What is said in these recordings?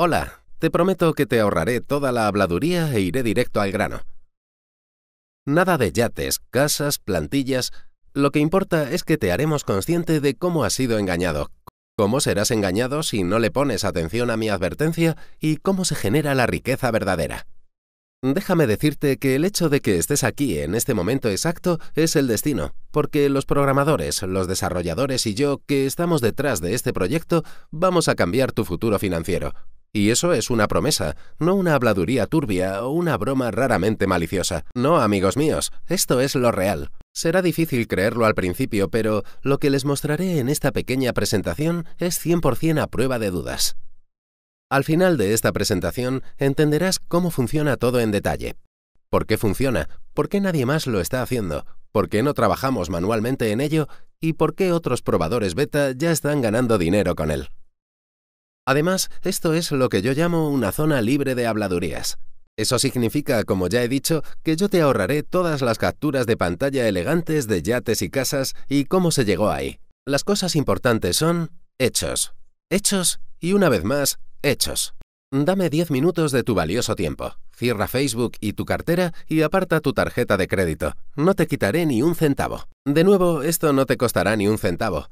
Hola, te prometo que te ahorraré toda la habladuría e iré directo al grano. Nada de yates, casas, plantillas. Lo que importa es que te haremos consciente de cómo has sido engañado, cómo serás engañado si no le pones atención a mi advertencia y cómo se genera la riqueza verdadera. Déjame decirte que el hecho de que estés aquí en este momento exacto es el destino, porque los programadores, los desarrolladores y yo que estamos detrás de este proyecto vamos a cambiar tu futuro financiero, y eso es una promesa, no una habladuría turbia o una broma raramente maliciosa. No, amigos míos, esto es lo real. Será difícil creerlo al principio, pero lo que les mostraré en esta pequeña presentación es 100% a prueba de dudas. Al final de esta presentación entenderás cómo funciona todo en detalle. ¿Por qué funciona? ¿Por qué nadie más lo está haciendo? ¿Por qué no trabajamos manualmente en ello? ¿Y por qué otros probadores beta ya están ganando dinero con él? Además, esto es lo que yo llamo una zona libre de habladurías. Eso significa, como ya he dicho, que yo te ahorraré todas las capturas de pantalla elegantes de yates y casas y cómo se llegó ahí. Las cosas importantes son hechos. Hechos y una vez más, hechos. Dame 10 minutos de tu valioso tiempo. Cierra Facebook y tu cartera y aparta tu tarjeta de crédito. No te quitaré ni un centavo. De nuevo, esto no te costará ni un centavo.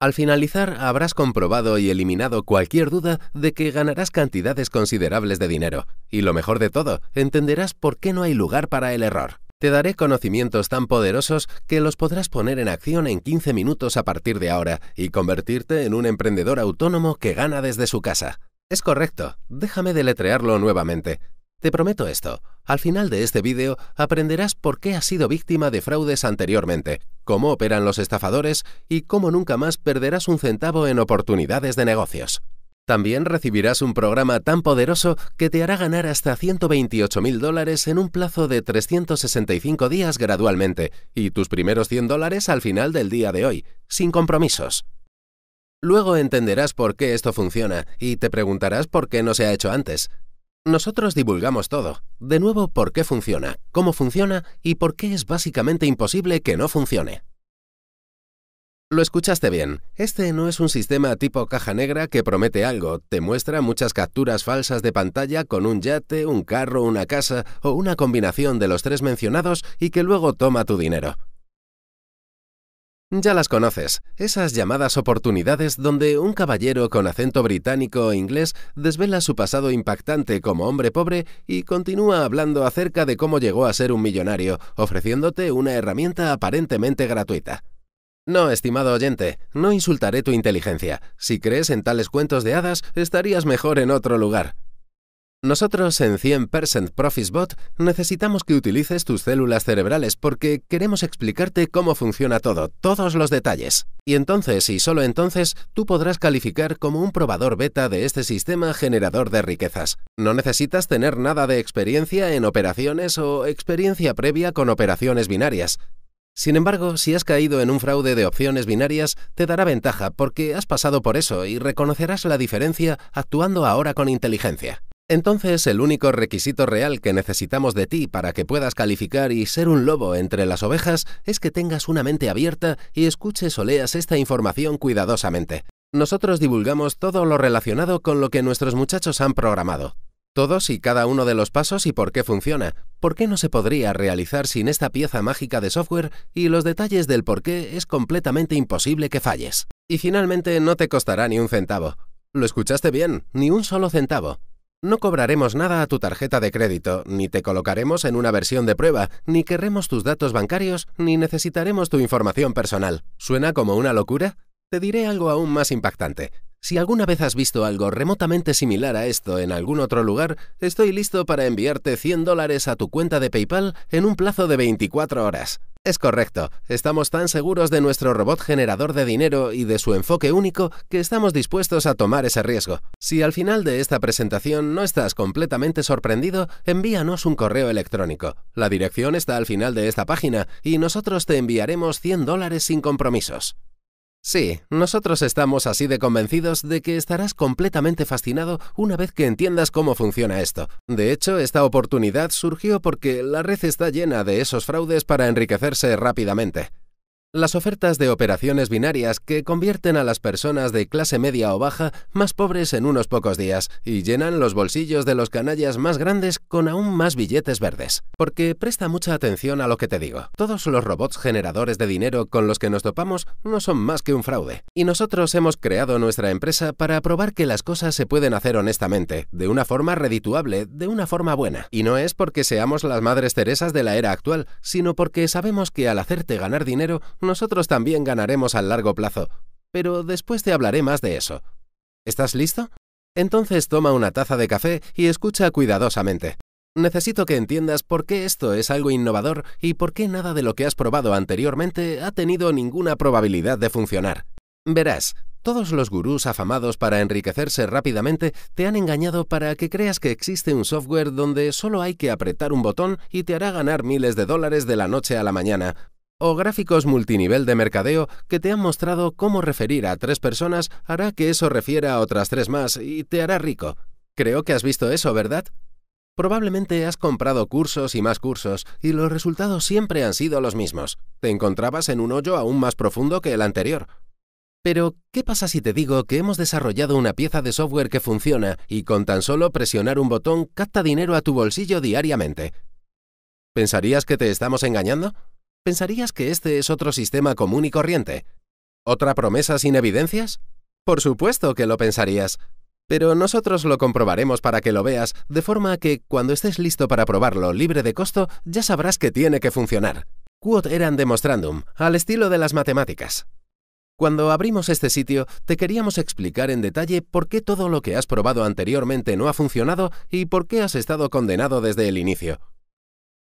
Al finalizar habrás comprobado y eliminado cualquier duda de que ganarás cantidades considerables de dinero. Y lo mejor de todo, entenderás por qué no hay lugar para el error. Te daré conocimientos tan poderosos que los podrás poner en acción en 15 minutos a partir de ahora y convertirte en un emprendedor autónomo que gana desde su casa. Es correcto, déjame deletrearlo nuevamente. Te prometo esto, al final de este vídeo aprenderás por qué has sido víctima de fraudes anteriormente, cómo operan los estafadores y cómo nunca más perderás un centavo en oportunidades de negocios. También recibirás un programa tan poderoso que te hará ganar hasta 128 mil dólares en un plazo de 365 días gradualmente y tus primeros 100 dólares al final del día de hoy, sin compromisos. Luego entenderás por qué esto funciona y te preguntarás por qué no se ha hecho antes. Nosotros divulgamos todo, de nuevo por qué funciona, cómo funciona y por qué es básicamente imposible que no funcione. Lo escuchaste bien, este no es un sistema tipo caja negra que promete algo, te muestra muchas capturas falsas de pantalla con un yate, un carro, una casa o una combinación de los tres mencionados y que luego toma tu dinero. Ya las conoces, esas llamadas oportunidades donde un caballero con acento británico o e inglés desvela su pasado impactante como hombre pobre y continúa hablando acerca de cómo llegó a ser un millonario, ofreciéndote una herramienta aparentemente gratuita. No, estimado oyente, no insultaré tu inteligencia. Si crees en tales cuentos de hadas, estarías mejor en otro lugar. Nosotros en 100% Bot necesitamos que utilices tus células cerebrales porque queremos explicarte cómo funciona todo, todos los detalles. Y entonces y solo entonces tú podrás calificar como un probador beta de este sistema generador de riquezas. No necesitas tener nada de experiencia en operaciones o experiencia previa con operaciones binarias. Sin embargo, si has caído en un fraude de opciones binarias, te dará ventaja porque has pasado por eso y reconocerás la diferencia actuando ahora con inteligencia. Entonces el único requisito real que necesitamos de ti para que puedas calificar y ser un lobo entre las ovejas es que tengas una mente abierta y escuches o leas esta información cuidadosamente. Nosotros divulgamos todo lo relacionado con lo que nuestros muchachos han programado. Todos y cada uno de los pasos y por qué funciona, por qué no se podría realizar sin esta pieza mágica de software y los detalles del por qué es completamente imposible que falles. Y finalmente no te costará ni un centavo. ¿Lo escuchaste bien? Ni un solo centavo. No cobraremos nada a tu tarjeta de crédito, ni te colocaremos en una versión de prueba, ni querremos tus datos bancarios, ni necesitaremos tu información personal. ¿Suena como una locura? Te diré algo aún más impactante. Si alguna vez has visto algo remotamente similar a esto en algún otro lugar, estoy listo para enviarte 100 dólares a tu cuenta de PayPal en un plazo de 24 horas. Es correcto, estamos tan seguros de nuestro robot generador de dinero y de su enfoque único que estamos dispuestos a tomar ese riesgo. Si al final de esta presentación no estás completamente sorprendido, envíanos un correo electrónico. La dirección está al final de esta página y nosotros te enviaremos 100 dólares sin compromisos. Sí, nosotros estamos así de convencidos de que estarás completamente fascinado una vez que entiendas cómo funciona esto. De hecho, esta oportunidad surgió porque la red está llena de esos fraudes para enriquecerse rápidamente. Las ofertas de operaciones binarias que convierten a las personas de clase media o baja más pobres en unos pocos días y llenan los bolsillos de los canallas más grandes con aún más billetes verdes. Porque presta mucha atención a lo que te digo. Todos los robots generadores de dinero con los que nos topamos no son más que un fraude. Y nosotros hemos creado nuestra empresa para probar que las cosas se pueden hacer honestamente, de una forma redituable, de una forma buena. Y no es porque seamos las madres teresas de la era actual, sino porque sabemos que al hacerte ganar dinero, nosotros también ganaremos a largo plazo, pero después te hablaré más de eso. ¿Estás listo? Entonces toma una taza de café y escucha cuidadosamente. Necesito que entiendas por qué esto es algo innovador y por qué nada de lo que has probado anteriormente ha tenido ninguna probabilidad de funcionar. Verás, todos los gurús afamados para enriquecerse rápidamente te han engañado para que creas que existe un software donde solo hay que apretar un botón y te hará ganar miles de dólares de la noche a la mañana, o gráficos multinivel de mercadeo que te han mostrado cómo referir a tres personas hará que eso refiera a otras tres más y te hará rico. Creo que has visto eso, ¿verdad? Probablemente has comprado cursos y más cursos y los resultados siempre han sido los mismos. Te encontrabas en un hoyo aún más profundo que el anterior. Pero, ¿qué pasa si te digo que hemos desarrollado una pieza de software que funciona y con tan solo presionar un botón capta dinero a tu bolsillo diariamente? ¿Pensarías que te estamos engañando? pensarías que este es otro sistema común y corriente. ¿Otra promesa sin evidencias? Por supuesto que lo pensarías. Pero nosotros lo comprobaremos para que lo veas, de forma que cuando estés listo para probarlo libre de costo, ya sabrás que tiene que funcionar. Quod eran demonstrandum, al estilo de las matemáticas. Cuando abrimos este sitio, te queríamos explicar en detalle por qué todo lo que has probado anteriormente no ha funcionado y por qué has estado condenado desde el inicio.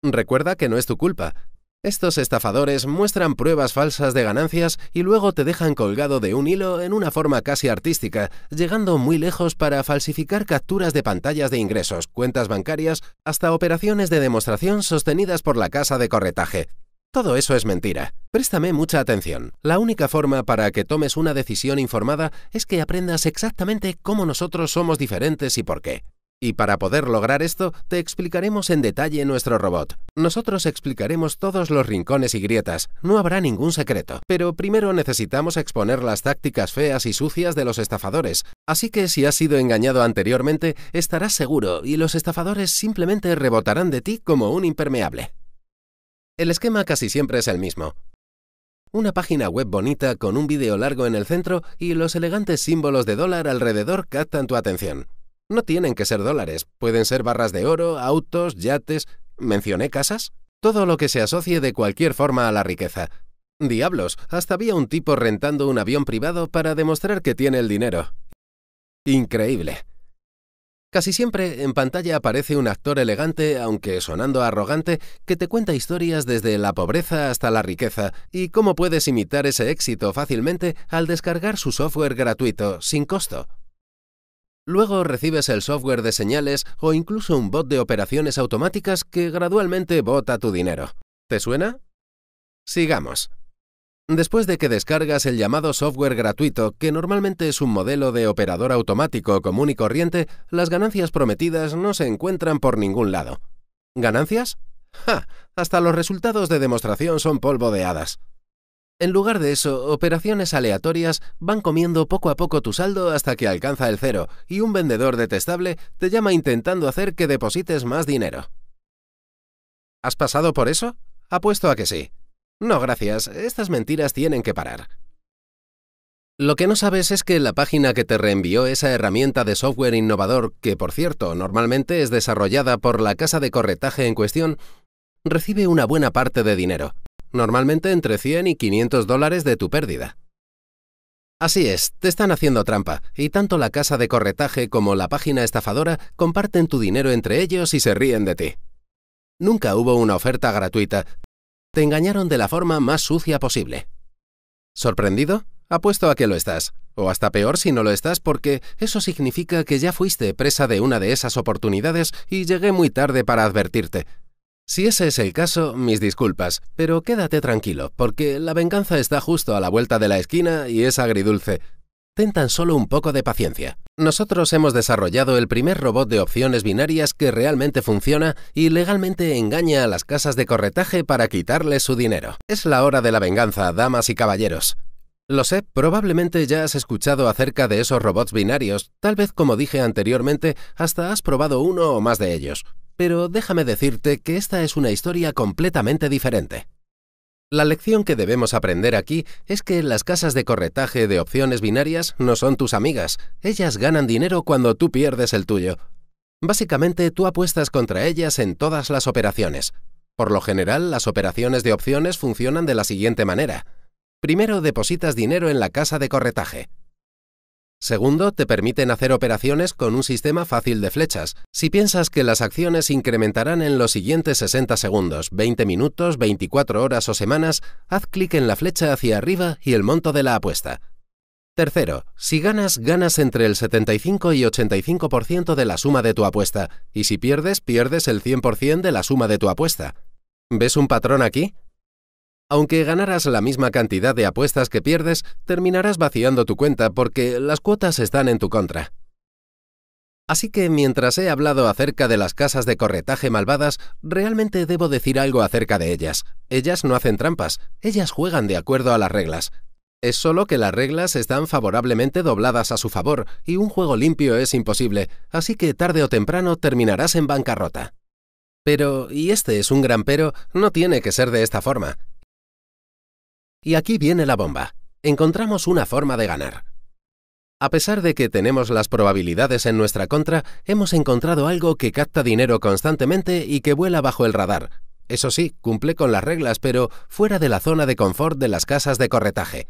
Recuerda que no es tu culpa, estos estafadores muestran pruebas falsas de ganancias y luego te dejan colgado de un hilo en una forma casi artística, llegando muy lejos para falsificar capturas de pantallas de ingresos, cuentas bancarias, hasta operaciones de demostración sostenidas por la casa de corretaje. Todo eso es mentira. Préstame mucha atención. La única forma para que tomes una decisión informada es que aprendas exactamente cómo nosotros somos diferentes y por qué. Y para poder lograr esto, te explicaremos en detalle nuestro robot. Nosotros explicaremos todos los rincones y grietas, no habrá ningún secreto. Pero primero necesitamos exponer las tácticas feas y sucias de los estafadores. Así que si has sido engañado anteriormente, estarás seguro y los estafadores simplemente rebotarán de ti como un impermeable. El esquema casi siempre es el mismo. Una página web bonita con un vídeo largo en el centro y los elegantes símbolos de dólar alrededor captan tu atención. No tienen que ser dólares, pueden ser barras de oro, autos, yates, mencioné casas, todo lo que se asocie de cualquier forma a la riqueza. Diablos, hasta había un tipo rentando un avión privado para demostrar que tiene el dinero. Increíble. Casi siempre en pantalla aparece un actor elegante, aunque sonando arrogante, que te cuenta historias desde la pobreza hasta la riqueza y cómo puedes imitar ese éxito fácilmente al descargar su software gratuito, sin costo. Luego recibes el software de señales o incluso un bot de operaciones automáticas que gradualmente bota tu dinero. ¿Te suena? Sigamos. Después de que descargas el llamado software gratuito, que normalmente es un modelo de operador automático común y corriente, las ganancias prometidas no se encuentran por ningún lado. ¿Ganancias? ¡Ja! Hasta los resultados de demostración son polvo de hadas. En lugar de eso, operaciones aleatorias van comiendo poco a poco tu saldo hasta que alcanza el cero y un vendedor detestable te llama intentando hacer que deposites más dinero. ¿Has pasado por eso? Apuesto a que sí. No, gracias, estas mentiras tienen que parar. Lo que no sabes es que la página que te reenvió esa herramienta de software innovador, que por cierto normalmente es desarrollada por la casa de corretaje en cuestión, recibe una buena parte de dinero, normalmente entre 100 y 500 dólares de tu pérdida. Así es, te están haciendo trampa, y tanto la casa de corretaje como la página estafadora comparten tu dinero entre ellos y se ríen de ti. Nunca hubo una oferta gratuita. Te engañaron de la forma más sucia posible. ¿Sorprendido? Apuesto a que lo estás, o hasta peor si no lo estás porque eso significa que ya fuiste presa de una de esas oportunidades y llegué muy tarde para advertirte, si ese es el caso, mis disculpas, pero quédate tranquilo, porque la venganza está justo a la vuelta de la esquina y es agridulce. Ten tan solo un poco de paciencia. Nosotros hemos desarrollado el primer robot de opciones binarias que realmente funciona y legalmente engaña a las casas de corretaje para quitarles su dinero. Es la hora de la venganza, damas y caballeros. Lo sé, probablemente ya has escuchado acerca de esos robots binarios, tal vez como dije anteriormente, hasta has probado uno o más de ellos pero déjame decirte que esta es una historia completamente diferente. La lección que debemos aprender aquí es que las casas de corretaje de opciones binarias no son tus amigas, ellas ganan dinero cuando tú pierdes el tuyo. Básicamente tú apuestas contra ellas en todas las operaciones. Por lo general, las operaciones de opciones funcionan de la siguiente manera. Primero depositas dinero en la casa de corretaje. Segundo, te permiten hacer operaciones con un sistema fácil de flechas. Si piensas que las acciones incrementarán en los siguientes 60 segundos, 20 minutos, 24 horas o semanas, haz clic en la flecha hacia arriba y el monto de la apuesta. Tercero, si ganas, ganas entre el 75 y 85% de la suma de tu apuesta, y si pierdes, pierdes el 100% de la suma de tu apuesta. ¿Ves un patrón aquí? Aunque ganaras la misma cantidad de apuestas que pierdes, terminarás vaciando tu cuenta porque las cuotas están en tu contra. Así que mientras he hablado acerca de las casas de corretaje malvadas, realmente debo decir algo acerca de ellas. Ellas no hacen trampas, ellas juegan de acuerdo a las reglas. Es solo que las reglas están favorablemente dobladas a su favor y un juego limpio es imposible, así que tarde o temprano terminarás en bancarrota. Pero, y este es un gran pero, no tiene que ser de esta forma. Y aquí viene la bomba. Encontramos una forma de ganar. A pesar de que tenemos las probabilidades en nuestra contra, hemos encontrado algo que capta dinero constantemente y que vuela bajo el radar. Eso sí, cumple con las reglas, pero fuera de la zona de confort de las casas de corretaje.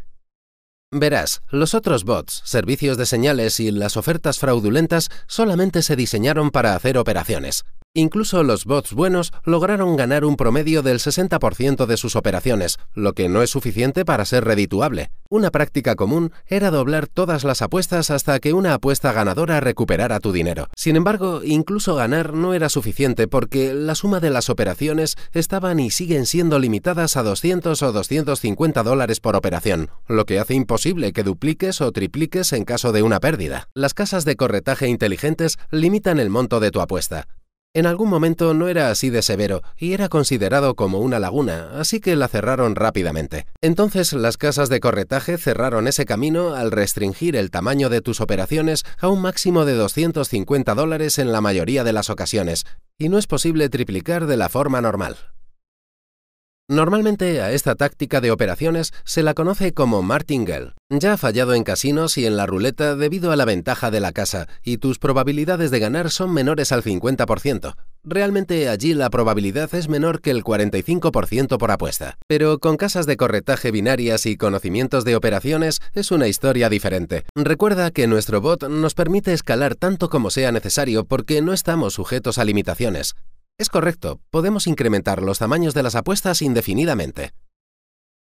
Verás, los otros bots, servicios de señales y las ofertas fraudulentas solamente se diseñaron para hacer operaciones. Incluso los bots buenos lograron ganar un promedio del 60% de sus operaciones, lo que no es suficiente para ser redituable. Una práctica común era doblar todas las apuestas hasta que una apuesta ganadora recuperara tu dinero. Sin embargo, incluso ganar no era suficiente porque la suma de las operaciones estaban y siguen siendo limitadas a 200 o 250 dólares por operación, lo que hace imposible que dupliques o tripliques en caso de una pérdida. Las casas de corretaje inteligentes limitan el monto de tu apuesta. En algún momento no era así de severo y era considerado como una laguna, así que la cerraron rápidamente. Entonces las casas de corretaje cerraron ese camino al restringir el tamaño de tus operaciones a un máximo de 250 dólares en la mayoría de las ocasiones, y no es posible triplicar de la forma normal. Normalmente a esta táctica de operaciones se la conoce como martingale. Ya ha fallado en casinos y en la ruleta debido a la ventaja de la casa, y tus probabilidades de ganar son menores al 50%. Realmente allí la probabilidad es menor que el 45% por apuesta. Pero con casas de corretaje binarias y conocimientos de operaciones es una historia diferente. Recuerda que nuestro bot nos permite escalar tanto como sea necesario porque no estamos sujetos a limitaciones. Es correcto, podemos incrementar los tamaños de las apuestas indefinidamente.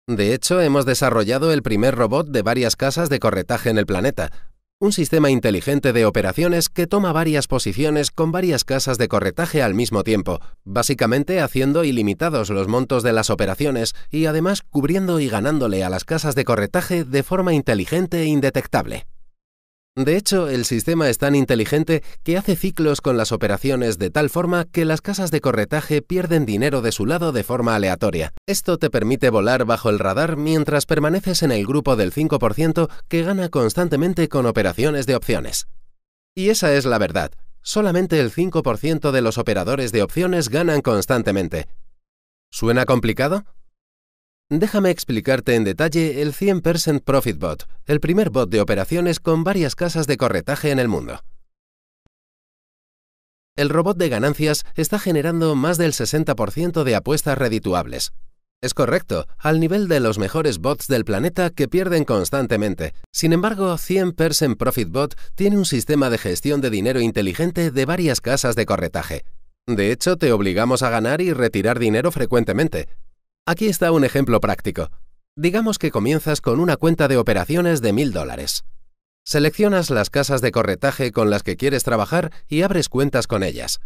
De hecho, hemos desarrollado el primer robot de varias casas de corretaje en el planeta, un sistema inteligente de operaciones que toma varias posiciones con varias casas de corretaje al mismo tiempo, básicamente haciendo ilimitados los montos de las operaciones y además cubriendo y ganándole a las casas de corretaje de forma inteligente e indetectable. De hecho, el sistema es tan inteligente que hace ciclos con las operaciones de tal forma que las casas de corretaje pierden dinero de su lado de forma aleatoria. Esto te permite volar bajo el radar mientras permaneces en el grupo del 5% que gana constantemente con operaciones de opciones. Y esa es la verdad. Solamente el 5% de los operadores de opciones ganan constantemente. ¿Suena complicado? Déjame explicarte en detalle el 100% Profit Bot, el primer bot de operaciones con varias casas de corretaje en el mundo. El robot de ganancias está generando más del 60% de apuestas redituables. Es correcto, al nivel de los mejores bots del planeta que pierden constantemente. Sin embargo, 100% Profit Bot tiene un sistema de gestión de dinero inteligente de varias casas de corretaje. De hecho, te obligamos a ganar y retirar dinero frecuentemente, Aquí está un ejemplo práctico. Digamos que comienzas con una cuenta de operaciones de 1000 dólares. Seleccionas las casas de corretaje con las que quieres trabajar y abres cuentas con ellas.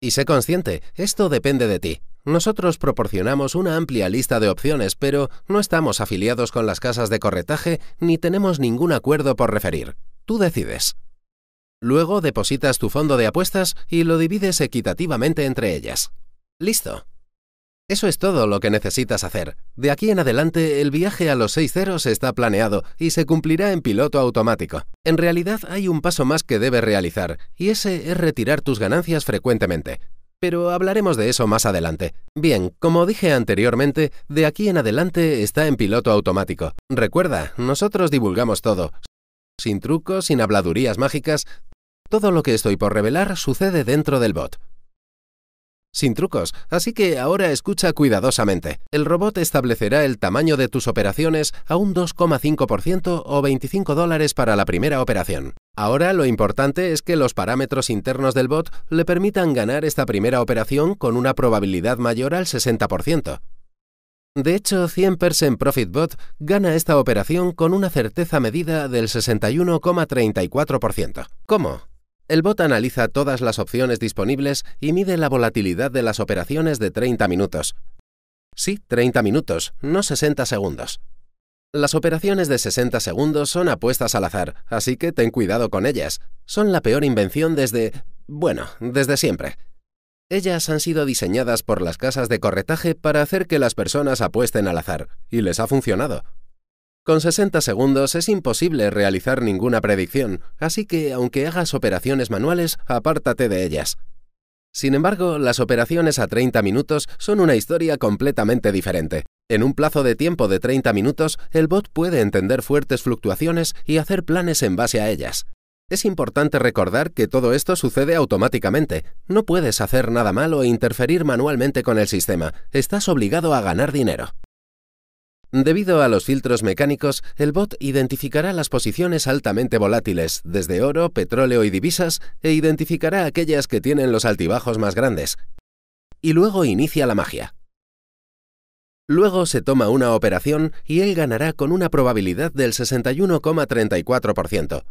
Y sé consciente, esto depende de ti. Nosotros proporcionamos una amplia lista de opciones, pero no estamos afiliados con las casas de corretaje ni tenemos ningún acuerdo por referir. Tú decides. Luego depositas tu fondo de apuestas y lo divides equitativamente entre ellas. Listo. Eso es todo lo que necesitas hacer. De aquí en adelante, el viaje a los 6 ceros está planeado y se cumplirá en piloto automático. En realidad, hay un paso más que debes realizar, y ese es retirar tus ganancias frecuentemente. Pero hablaremos de eso más adelante. Bien, como dije anteriormente, de aquí en adelante está en piloto automático. Recuerda, nosotros divulgamos todo. Sin trucos, sin habladurías mágicas, todo lo que estoy por revelar sucede dentro del bot sin trucos, así que ahora escucha cuidadosamente. El robot establecerá el tamaño de tus operaciones a un 2,5% o 25 dólares para la primera operación. Ahora lo importante es que los parámetros internos del bot le permitan ganar esta primera operación con una probabilidad mayor al 60%. De hecho, 100% ProfitBot gana esta operación con una certeza medida del 61,34%. ¿Cómo? El bot analiza todas las opciones disponibles y mide la volatilidad de las operaciones de 30 minutos. Sí, 30 minutos, no 60 segundos. Las operaciones de 60 segundos son apuestas al azar, así que ten cuidado con ellas. Son la peor invención desde... bueno, desde siempre. Ellas han sido diseñadas por las casas de corretaje para hacer que las personas apuesten al azar, y les ha funcionado. Con 60 segundos es imposible realizar ninguna predicción, así que aunque hagas operaciones manuales, apártate de ellas. Sin embargo, las operaciones a 30 minutos son una historia completamente diferente. En un plazo de tiempo de 30 minutos, el bot puede entender fuertes fluctuaciones y hacer planes en base a ellas. Es importante recordar que todo esto sucede automáticamente. No puedes hacer nada malo e interferir manualmente con el sistema. Estás obligado a ganar dinero. Debido a los filtros mecánicos, el bot identificará las posiciones altamente volátiles, desde oro, petróleo y divisas, e identificará aquellas que tienen los altibajos más grandes. Y luego inicia la magia. Luego se toma una operación y él ganará con una probabilidad del 61,34%.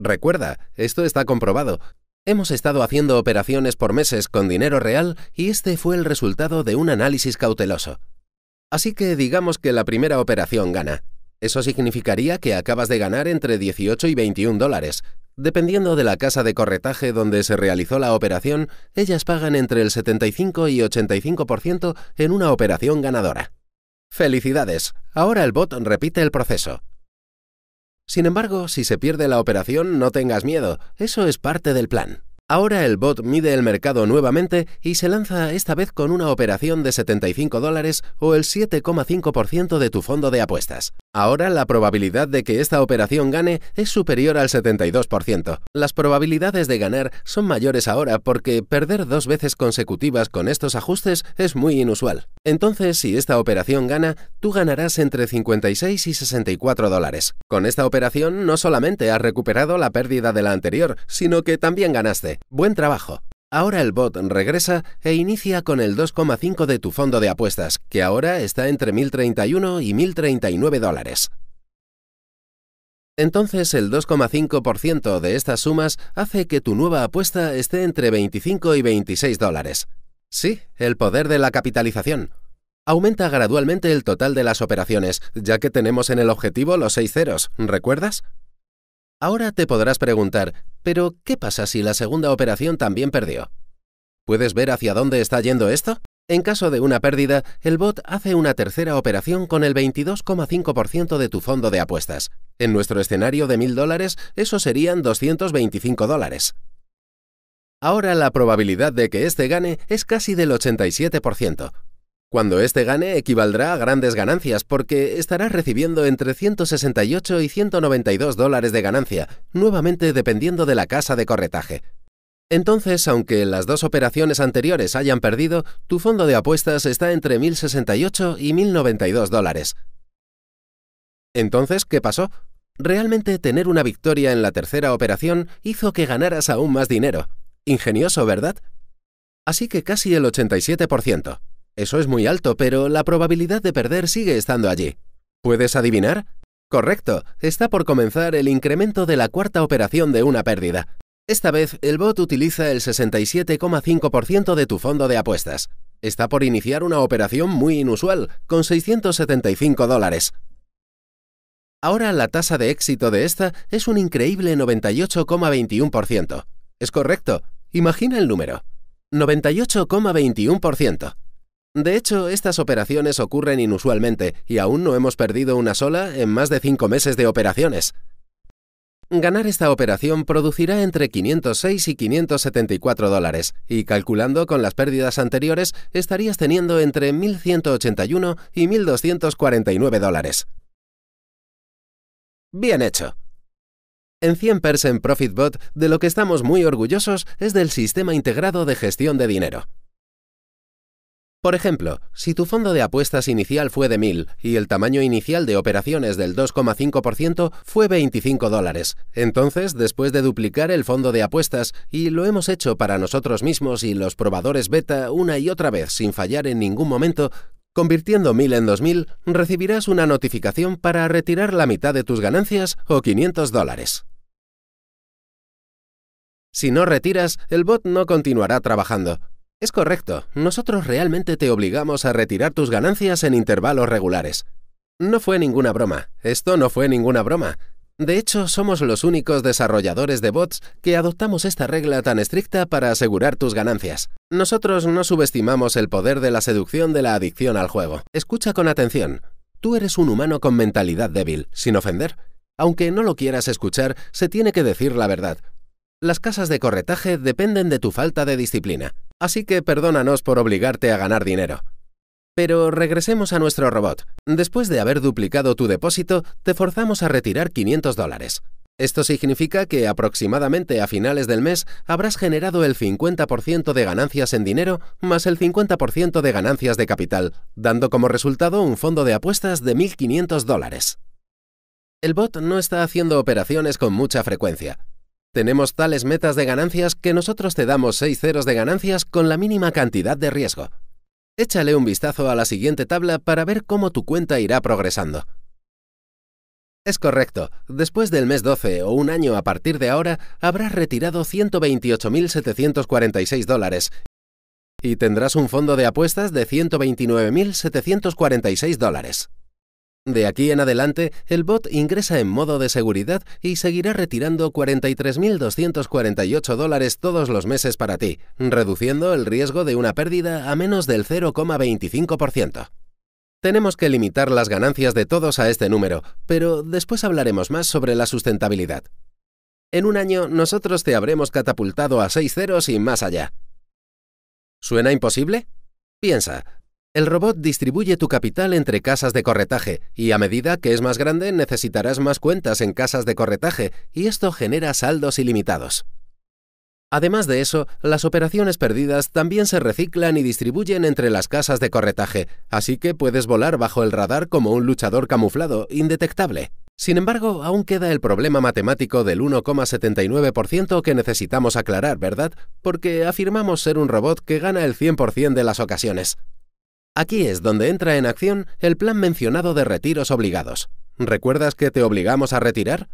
Recuerda, esto está comprobado. Hemos estado haciendo operaciones por meses con dinero real y este fue el resultado de un análisis cauteloso. Así que digamos que la primera operación gana. Eso significaría que acabas de ganar entre 18 y 21 dólares. Dependiendo de la casa de corretaje donde se realizó la operación, ellas pagan entre el 75 y 85% en una operación ganadora. Felicidades, ahora el bot repite el proceso. Sin embargo, si se pierde la operación, no tengas miedo, eso es parte del plan. Ahora el bot mide el mercado nuevamente y se lanza esta vez con una operación de 75 dólares o el 7,5% de tu fondo de apuestas. Ahora la probabilidad de que esta operación gane es superior al 72%. Las probabilidades de ganar son mayores ahora porque perder dos veces consecutivas con estos ajustes es muy inusual. Entonces, si esta operación gana, tú ganarás entre 56 y 64 dólares. Con esta operación no solamente has recuperado la pérdida de la anterior, sino que también ganaste. Buen trabajo. Ahora el bot regresa e inicia con el 2,5 de tu fondo de apuestas, que ahora está entre 1.031 y 1.039 dólares. Entonces el 2,5% de estas sumas hace que tu nueva apuesta esté entre 25 y 26 dólares. Sí, el poder de la capitalización. Aumenta gradualmente el total de las operaciones, ya que tenemos en el objetivo los 6 ceros, ¿recuerdas? Ahora te podrás preguntar, ¿pero qué pasa si la segunda operación también perdió? ¿Puedes ver hacia dónde está yendo esto? En caso de una pérdida, el bot hace una tercera operación con el 22,5% de tu fondo de apuestas. En nuestro escenario de 1.000 dólares, eso serían 225 dólares. Ahora la probabilidad de que este gane es casi del 87%, cuando este gane equivaldrá a grandes ganancias porque estará recibiendo entre 168 y 192 dólares de ganancia, nuevamente dependiendo de la casa de corretaje. Entonces, aunque las dos operaciones anteriores hayan perdido, tu fondo de apuestas está entre 1068 y 1092 dólares. Entonces, ¿qué pasó? Realmente tener una victoria en la tercera operación hizo que ganaras aún más dinero. Ingenioso, ¿verdad? Así que casi el 87%. Eso es muy alto, pero la probabilidad de perder sigue estando allí. ¿Puedes adivinar? Correcto, está por comenzar el incremento de la cuarta operación de una pérdida. Esta vez, el bot utiliza el 67,5% de tu fondo de apuestas. Está por iniciar una operación muy inusual, con 675 dólares. Ahora la tasa de éxito de esta es un increíble 98,21%. Es correcto. Imagina el número. 98,21%. De hecho, estas operaciones ocurren inusualmente y aún no hemos perdido una sola en más de cinco meses de operaciones. Ganar esta operación producirá entre 506 y 574 dólares, y calculando con las pérdidas anteriores estarías teniendo entre 1.181 y 1.249 dólares. Bien hecho. En 100% ProfitBot, de lo que estamos muy orgullosos es del sistema integrado de gestión de dinero. Por ejemplo, si tu fondo de apuestas inicial fue de 1000 y el tamaño inicial de operaciones del 2,5% fue 25 dólares, entonces después de duplicar el fondo de apuestas, y lo hemos hecho para nosotros mismos y los probadores beta una y otra vez sin fallar en ningún momento, convirtiendo 1000 en 2000, recibirás una notificación para retirar la mitad de tus ganancias o 500 dólares. Si no retiras, el bot no continuará trabajando, es correcto, nosotros realmente te obligamos a retirar tus ganancias en intervalos regulares. No fue ninguna broma, esto no fue ninguna broma. De hecho, somos los únicos desarrolladores de bots que adoptamos esta regla tan estricta para asegurar tus ganancias. Nosotros no subestimamos el poder de la seducción de la adicción al juego. Escucha con atención. Tú eres un humano con mentalidad débil, sin ofender. Aunque no lo quieras escuchar, se tiene que decir la verdad. Las casas de corretaje dependen de tu falta de disciplina, así que perdónanos por obligarte a ganar dinero. Pero regresemos a nuestro robot. Después de haber duplicado tu depósito, te forzamos a retirar 500 dólares. Esto significa que aproximadamente a finales del mes habrás generado el 50% de ganancias en dinero más el 50% de ganancias de capital, dando como resultado un fondo de apuestas de 1.500 dólares. El bot no está haciendo operaciones con mucha frecuencia, tenemos tales metas de ganancias que nosotros te damos 6 ceros de ganancias con la mínima cantidad de riesgo. Échale un vistazo a la siguiente tabla para ver cómo tu cuenta irá progresando. Es correcto, después del mes 12 o un año a partir de ahora, habrás retirado 128.746 dólares y tendrás un fondo de apuestas de 129.746 dólares. De aquí en adelante, el bot ingresa en modo de seguridad y seguirá retirando 43.248 dólares todos los meses para ti, reduciendo el riesgo de una pérdida a menos del 0,25%. Tenemos que limitar las ganancias de todos a este número, pero después hablaremos más sobre la sustentabilidad. En un año, nosotros te habremos catapultado a 6 ceros y más allá. ¿Suena imposible? Piensa, el robot distribuye tu capital entre casas de corretaje y a medida que es más grande necesitarás más cuentas en casas de corretaje y esto genera saldos ilimitados. Además de eso, las operaciones perdidas también se reciclan y distribuyen entre las casas de corretaje, así que puedes volar bajo el radar como un luchador camuflado, indetectable. Sin embargo, aún queda el problema matemático del 1,79% que necesitamos aclarar, ¿verdad? Porque afirmamos ser un robot que gana el 100% de las ocasiones. Aquí es donde entra en acción el plan mencionado de retiros obligados. ¿Recuerdas que te obligamos a retirar?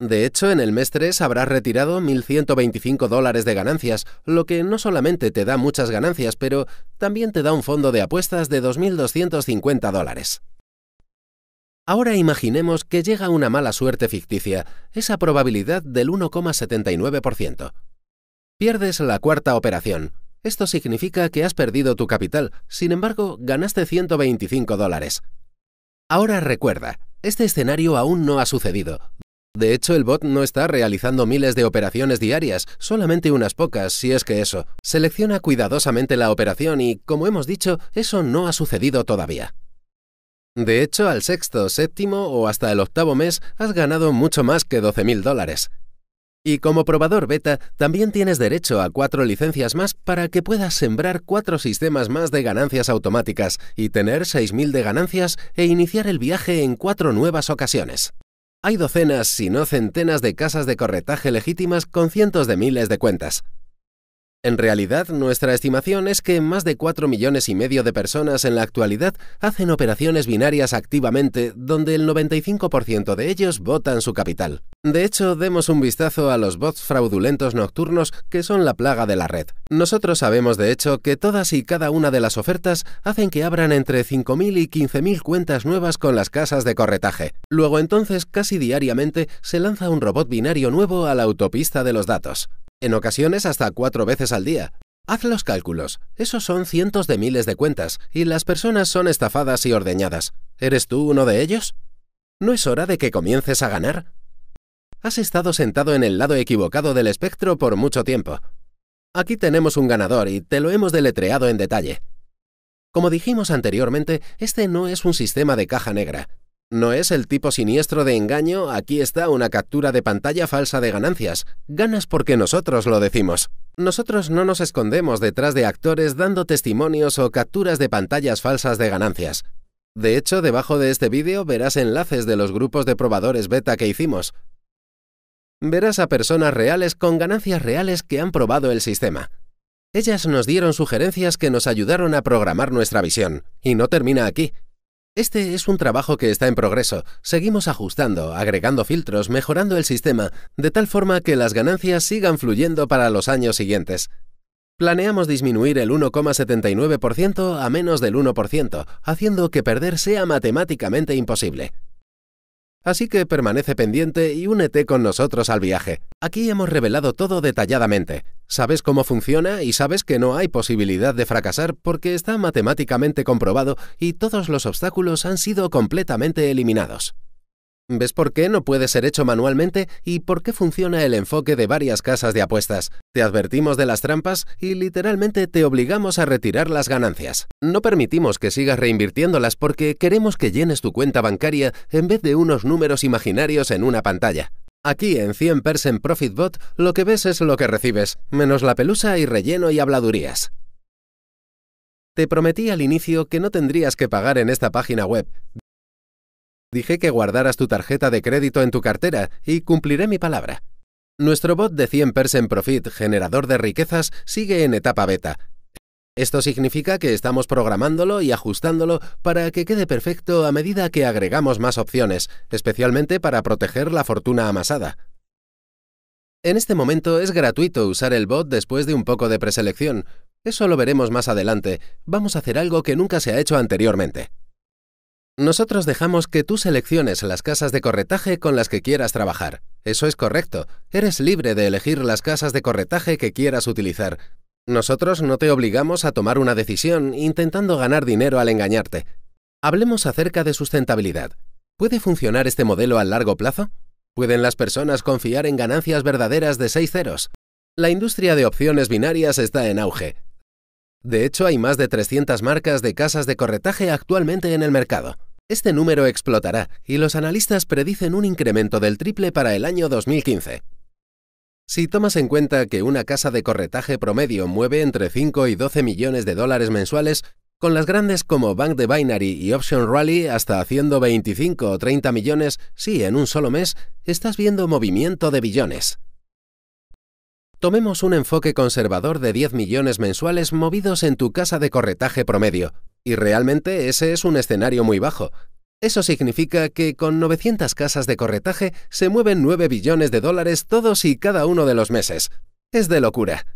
De hecho, en el mes 3 habrás retirado 1.125 dólares de ganancias, lo que no solamente te da muchas ganancias, pero también te da un fondo de apuestas de 2.250 dólares. Ahora imaginemos que llega una mala suerte ficticia, esa probabilidad del 1,79%. Pierdes la cuarta operación, esto significa que has perdido tu capital, sin embargo, ganaste 125 dólares. Ahora recuerda, este escenario aún no ha sucedido. De hecho, el bot no está realizando miles de operaciones diarias, solamente unas pocas, si es que eso. Selecciona cuidadosamente la operación y, como hemos dicho, eso no ha sucedido todavía. De hecho, al sexto, séptimo o hasta el octavo mes has ganado mucho más que 12.000 dólares. Y como probador beta, también tienes derecho a cuatro licencias más para que puedas sembrar cuatro sistemas más de ganancias automáticas y tener 6.000 de ganancias e iniciar el viaje en cuatro nuevas ocasiones. Hay docenas, si no centenas, de casas de corretaje legítimas con cientos de miles de cuentas. En realidad, nuestra estimación es que más de 4 millones y medio de personas en la actualidad hacen operaciones binarias activamente, donde el 95% de ellos votan su capital. De hecho, demos un vistazo a los bots fraudulentos nocturnos que son la plaga de la red. Nosotros sabemos de hecho que todas y cada una de las ofertas hacen que abran entre 5.000 y 15.000 cuentas nuevas con las casas de corretaje. Luego entonces, casi diariamente, se lanza un robot binario nuevo a la autopista de los datos en ocasiones hasta cuatro veces al día. Haz los cálculos, esos son cientos de miles de cuentas, y las personas son estafadas y ordeñadas. ¿Eres tú uno de ellos? ¿No es hora de que comiences a ganar? Has estado sentado en el lado equivocado del espectro por mucho tiempo. Aquí tenemos un ganador y te lo hemos deletreado en detalle. Como dijimos anteriormente, este no es un sistema de caja negra, no es el tipo siniestro de engaño, aquí está una captura de pantalla falsa de ganancias. Ganas porque nosotros lo decimos. Nosotros no nos escondemos detrás de actores dando testimonios o capturas de pantallas falsas de ganancias. De hecho, debajo de este vídeo verás enlaces de los grupos de probadores beta que hicimos. Verás a personas reales con ganancias reales que han probado el sistema. Ellas nos dieron sugerencias que nos ayudaron a programar nuestra visión. Y no termina aquí. Este es un trabajo que está en progreso. Seguimos ajustando, agregando filtros, mejorando el sistema, de tal forma que las ganancias sigan fluyendo para los años siguientes. Planeamos disminuir el 1,79% a menos del 1%, haciendo que perder sea matemáticamente imposible. Así que permanece pendiente y únete con nosotros al viaje. Aquí hemos revelado todo detalladamente. Sabes cómo funciona y sabes que no hay posibilidad de fracasar porque está matemáticamente comprobado y todos los obstáculos han sido completamente eliminados. ¿Ves por qué no puede ser hecho manualmente y por qué funciona el enfoque de varias casas de apuestas? Te advertimos de las trampas y literalmente te obligamos a retirar las ganancias. No permitimos que sigas reinvirtiéndolas porque queremos que llenes tu cuenta bancaria en vez de unos números imaginarios en una pantalla. Aquí en 100% ProfitBot lo que ves es lo que recibes, menos la pelusa y relleno y habladurías. Te prometí al inicio que no tendrías que pagar en esta página web. Dije que guardaras tu tarjeta de crédito en tu cartera y cumpliré mi palabra. Nuestro bot de 100% Profit, generador de riquezas, sigue en etapa beta. Esto significa que estamos programándolo y ajustándolo para que quede perfecto a medida que agregamos más opciones, especialmente para proteger la fortuna amasada. En este momento es gratuito usar el bot después de un poco de preselección. Eso lo veremos más adelante. Vamos a hacer algo que nunca se ha hecho anteriormente. Nosotros dejamos que tú selecciones las casas de corretaje con las que quieras trabajar. Eso es correcto. Eres libre de elegir las casas de corretaje que quieras utilizar. Nosotros no te obligamos a tomar una decisión intentando ganar dinero al engañarte. Hablemos acerca de sustentabilidad. ¿Puede funcionar este modelo a largo plazo? ¿Pueden las personas confiar en ganancias verdaderas de seis ceros? La industria de opciones binarias está en auge. De hecho, hay más de 300 marcas de casas de corretaje actualmente en el mercado. Este número explotará y los analistas predicen un incremento del triple para el año 2015. Si tomas en cuenta que una casa de corretaje promedio mueve entre 5 y 12 millones de dólares mensuales, con las grandes como Bank de Binary y Option Rally hasta haciendo 25 o 30 millones, sí, en un solo mes, estás viendo movimiento de billones. Tomemos un enfoque conservador de 10 millones mensuales movidos en tu casa de corretaje promedio, y realmente ese es un escenario muy bajo. Eso significa que con 900 casas de corretaje se mueven 9 billones de dólares todos y cada uno de los meses. Es de locura.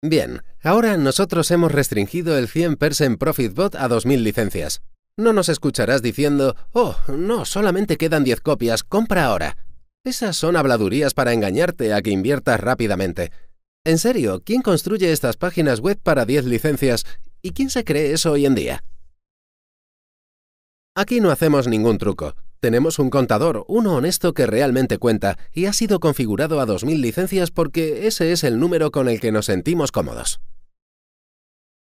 Bien, ahora nosotros hemos restringido el 100% Profit Bot a 2.000 licencias. No nos escucharás diciendo, oh, no, solamente quedan 10 copias, compra ahora. Esas son habladurías para engañarte a que inviertas rápidamente. En serio, ¿quién construye estas páginas web para 10 licencias ¿Y quién se cree eso hoy en día? Aquí no hacemos ningún truco. Tenemos un contador, uno honesto que realmente cuenta, y ha sido configurado a 2.000 licencias porque ese es el número con el que nos sentimos cómodos.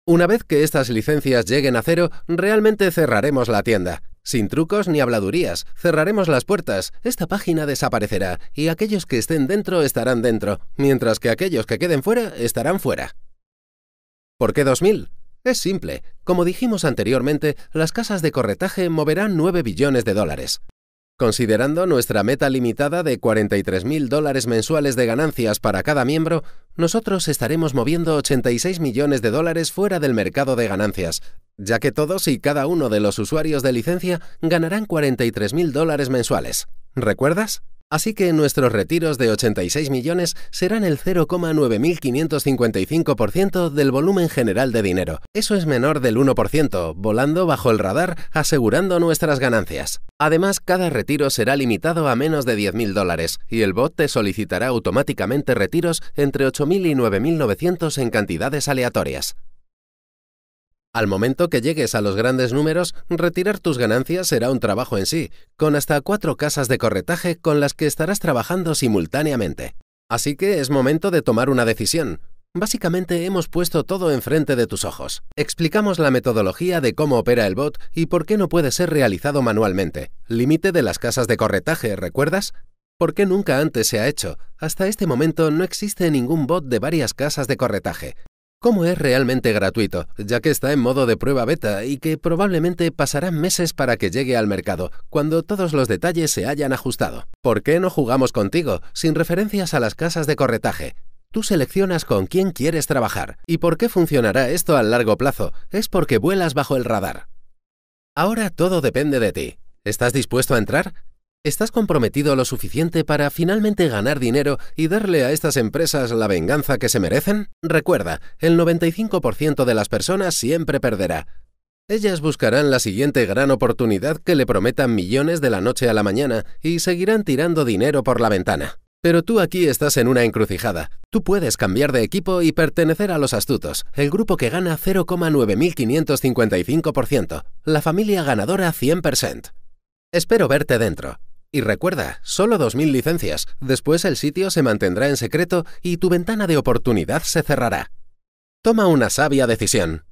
Una vez que estas licencias lleguen a cero, realmente cerraremos la tienda. Sin trucos ni habladurías, cerraremos las puertas, esta página desaparecerá, y aquellos que estén dentro estarán dentro, mientras que aquellos que queden fuera estarán fuera. ¿Por qué 2000? Es simple. Como dijimos anteriormente, las casas de corretaje moverán 9 billones de dólares. Considerando nuestra meta limitada de 43.000 dólares mensuales de ganancias para cada miembro, nosotros estaremos moviendo 86 millones de dólares fuera del mercado de ganancias, ya que todos y cada uno de los usuarios de licencia ganarán 43.000 dólares mensuales. ¿Recuerdas? Así que nuestros retiros de 86 millones serán el 0,9555% del volumen general de dinero. Eso es menor del 1%, volando bajo el radar, asegurando nuestras ganancias. Además, cada retiro será limitado a menos de 10.000 dólares y el bot te solicitará automáticamente retiros entre 8.000 y 9.900 en cantidades aleatorias. Al momento que llegues a los grandes números, retirar tus ganancias será un trabajo en sí, con hasta cuatro casas de corretaje con las que estarás trabajando simultáneamente. Así que es momento de tomar una decisión. Básicamente hemos puesto todo enfrente de tus ojos. Explicamos la metodología de cómo opera el bot y por qué no puede ser realizado manualmente. Límite de las casas de corretaje, ¿recuerdas? ¿Por qué nunca antes se ha hecho? Hasta este momento no existe ningún bot de varias casas de corretaje cómo es realmente gratuito, ya que está en modo de prueba beta y que probablemente pasarán meses para que llegue al mercado, cuando todos los detalles se hayan ajustado. ¿Por qué no jugamos contigo, sin referencias a las casas de corretaje? Tú seleccionas con quién quieres trabajar. ¿Y por qué funcionará esto a largo plazo? Es porque vuelas bajo el radar. Ahora todo depende de ti. ¿Estás dispuesto a entrar? Estás comprometido lo suficiente para finalmente ganar dinero y darle a estas empresas la venganza que se merecen? Recuerda, el 95% de las personas siempre perderá. Ellas buscarán la siguiente gran oportunidad que le prometan millones de la noche a la mañana y seguirán tirando dinero por la ventana. Pero tú aquí estás en una encrucijada. Tú puedes cambiar de equipo y pertenecer a los astutos, el grupo que gana 0,9555%, la familia ganadora 100%. Espero verte dentro. Y recuerda, solo 2.000 licencias, después el sitio se mantendrá en secreto y tu ventana de oportunidad se cerrará. Toma una sabia decisión.